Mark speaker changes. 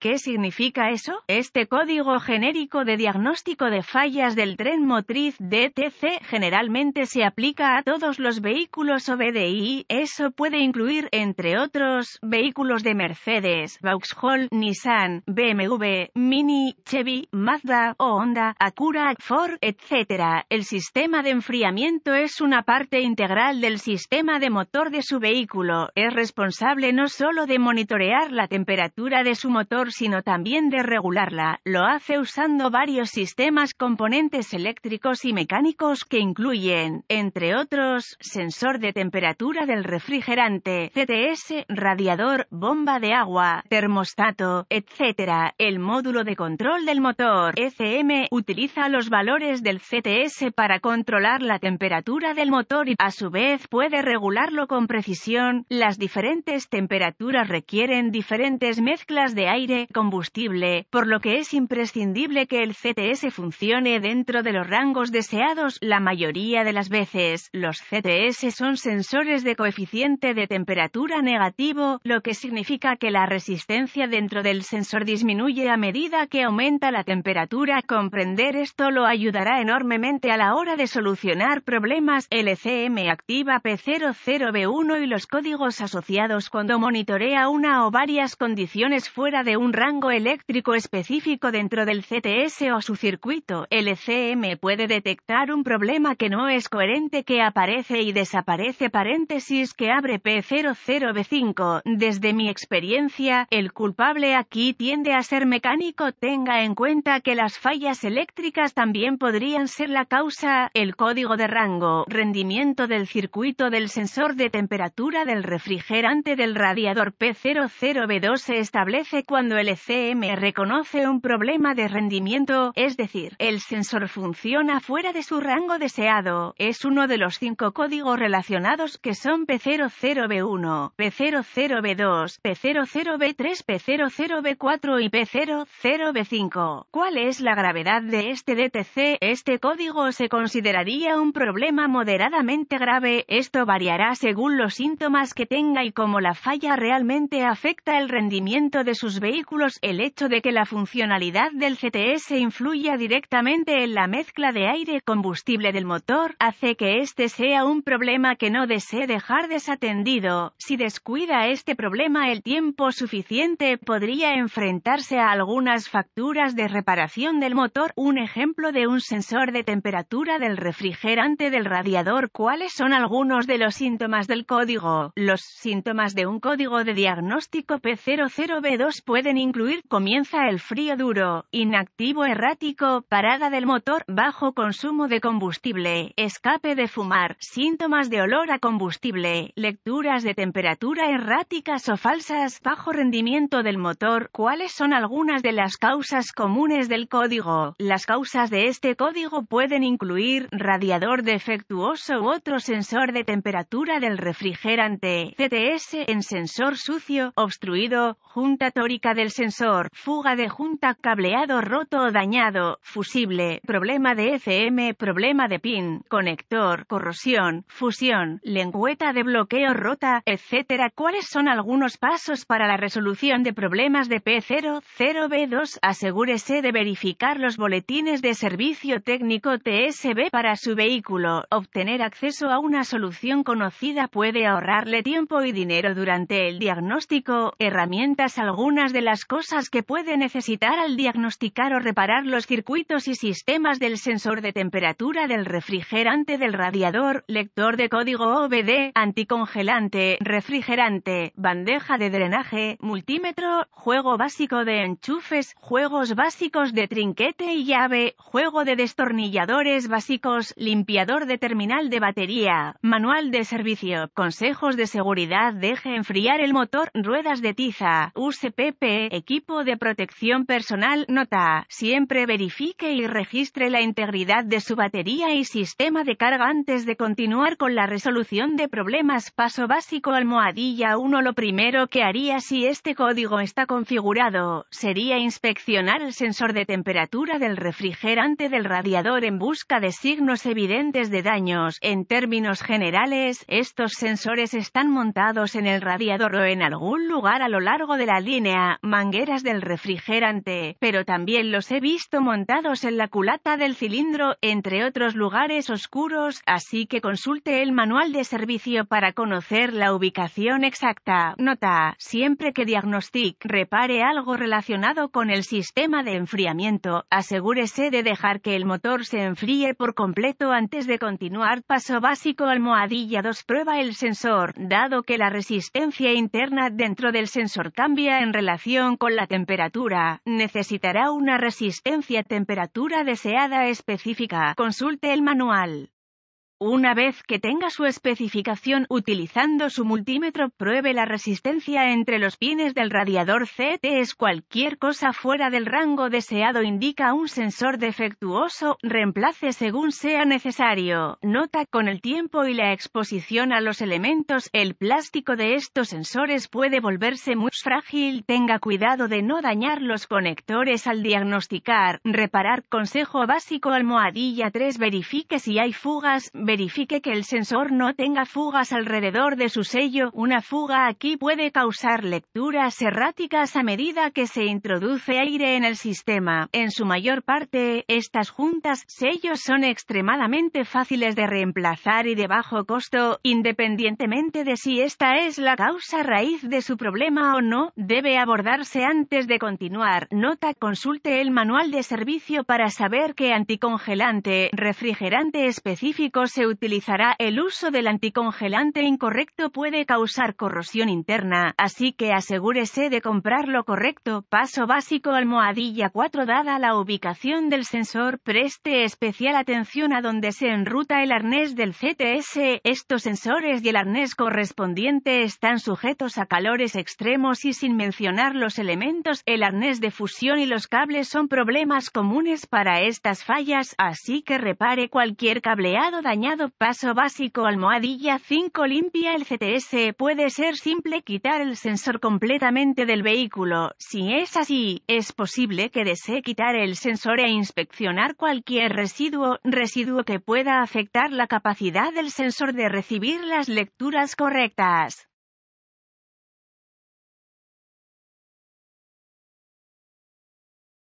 Speaker 1: ¿Qué significa eso? Este código genérico de diagnóstico de fallas del tren motriz DTC generalmente se aplica a todos los vehículos OBDI, eso puede incluir, entre otros, vehículos de Mercedes, Vauxhall, Nissan, BMW, Mini, Chevy, Mazda o Honda, Acura, Ford, etc. El sistema de enfriamiento es una parte integral del sistema de motor de su vehículo, es responsable no solo de monitorear la temperatura de su motor, sino también de regularla, lo hace usando varios sistemas componentes eléctricos y mecánicos que incluyen, entre otros, sensor de temperatura del refrigerante, CTS, radiador, bomba de agua, termostato, etc. El módulo de control del motor, ECM, utiliza los valores del CTS para controlar la temperatura del motor y, a su vez, puede regularlo con precisión. Las diferentes temperaturas requieren diferentes mezclas de aire combustible, por lo que es imprescindible que el CTS funcione dentro de los rangos deseados la mayoría de las veces. Los CTS son sensores de coeficiente de temperatura negativo, lo que significa que la resistencia dentro del sensor disminuye a medida que aumenta la temperatura. Comprender esto lo ayudará enormemente a la hora de solucionar problemas. LCM activa P00B1 y los códigos asociados cuando monitorea una o varias condiciones fuera de un rango eléctrico específico dentro del CTS o su circuito, el puede detectar un problema que no es coherente que aparece y desaparece paréntesis que abre P00B5. Desde mi experiencia, el culpable aquí tiende a ser mecánico. Tenga en cuenta que las fallas eléctricas también podrían ser la causa. El código de rango, rendimiento del circuito del sensor de temperatura del refrigerante del radiador P00B2 se establece cuando LCM reconoce un problema de rendimiento, es decir, el sensor funciona fuera de su rango deseado. Es uno de los cinco códigos relacionados que son P00B1, P00B2, P00B3, P00B4 y P00B5. ¿Cuál es la gravedad de este DTC? Este código se consideraría un problema moderadamente grave. Esto variará según los síntomas que tenga y cómo la falla realmente afecta el rendimiento de sus vehículos el hecho de que la funcionalidad del CTS influya directamente en la mezcla de aire-combustible del motor hace que este sea un problema que no desee dejar desatendido. Si descuida este problema el tiempo suficiente podría enfrentarse a algunas facturas de reparación del motor. Un ejemplo de un sensor de temperatura del refrigerante del radiador. ¿Cuáles son algunos de los síntomas del código? Los síntomas de un código de diagnóstico P00B2 pueden incluir comienza el frío duro, inactivo errático, parada del motor, bajo consumo de combustible, escape de fumar, síntomas de olor a combustible, lecturas de temperatura erráticas o falsas, bajo rendimiento del motor. ¿Cuáles son algunas de las causas comunes del código? Las causas de este código pueden incluir radiador defectuoso u otro sensor de temperatura del refrigerante, CTS en sensor sucio, obstruido, junta tórica de del sensor, fuga de junta, cableado roto o dañado, fusible, problema de FM, problema de pin, conector, corrosión, fusión, lengüeta de bloqueo rota, etc. ¿Cuáles son algunos pasos para la resolución de problemas de p 00 0B2? Asegúrese de verificar los boletines de servicio técnico TSB para su vehículo. Obtener acceso a una solución conocida puede ahorrarle tiempo y dinero durante el diagnóstico. Herramientas algunas de las las cosas que puede necesitar al diagnosticar o reparar los circuitos y sistemas del sensor de temperatura del refrigerante del radiador, lector de código OBD, anticongelante, refrigerante, bandeja de drenaje, multímetro, juego básico de enchufes, juegos básicos de trinquete y llave, juego de destornilladores básicos, limpiador de terminal de batería, manual de servicio, consejos de seguridad, deje enfriar el motor, ruedas de tiza, USPP, equipo de protección personal. Nota, siempre verifique y registre la integridad de su batería y sistema de carga antes de continuar con la resolución de problemas. Paso básico almohadilla 1. Lo primero que haría si este código está configurado sería inspeccionar el sensor de temperatura del refrigerante del radiador en busca de signos evidentes de daños. En términos generales, estos sensores están montados en el radiador o en algún lugar a lo largo de la línea mangueras del refrigerante, pero también los he visto montados en la culata del cilindro, entre otros lugares oscuros, así que consulte el manual de servicio para conocer la ubicación exacta. Nota, siempre que diagnostic repare algo relacionado con el sistema de enfriamiento, asegúrese de dejar que el motor se enfríe por completo antes de continuar. Paso básico almohadilla 2 prueba el sensor, dado que la resistencia interna dentro del sensor cambia en relación con la temperatura, necesitará una resistencia temperatura deseada específica. Consulte el manual. Una vez que tenga su especificación utilizando su multímetro, pruebe la resistencia entre los pines del radiador Es Cualquier cosa fuera del rango deseado indica un sensor defectuoso, reemplace según sea necesario. Nota con el tiempo y la exposición a los elementos, el plástico de estos sensores puede volverse muy frágil. Tenga cuidado de no dañar los conectores al diagnosticar. Reparar consejo básico almohadilla 3 verifique si hay fugas Verifique que el sensor no tenga fugas alrededor de su sello. Una fuga aquí puede causar lecturas erráticas a medida que se introduce aire en el sistema. En su mayor parte, estas juntas sellos son extremadamente fáciles de reemplazar y de bajo costo, independientemente de si esta es la causa raíz de su problema o no, debe abordarse antes de continuar. Nota, consulte el manual de servicio para saber qué anticongelante, refrigerante específico se utilizará el uso del anticongelante incorrecto puede causar corrosión interna, así que asegúrese de comprar lo correcto. Paso básico almohadilla 4 Dada la ubicación del sensor, preste especial atención a donde se enruta el arnés del CTS. Estos sensores y el arnés correspondiente están sujetos a calores extremos y sin mencionar los elementos, el arnés de fusión y los cables son problemas comunes para estas fallas, así que repare cualquier cableado dañado paso básico almohadilla 5 limpia el CTS puede ser simple quitar el sensor completamente del vehículo. Si es así, es posible que desee quitar el sensor e inspeccionar cualquier residuo, residuo que pueda afectar la capacidad del sensor de recibir las lecturas correctas.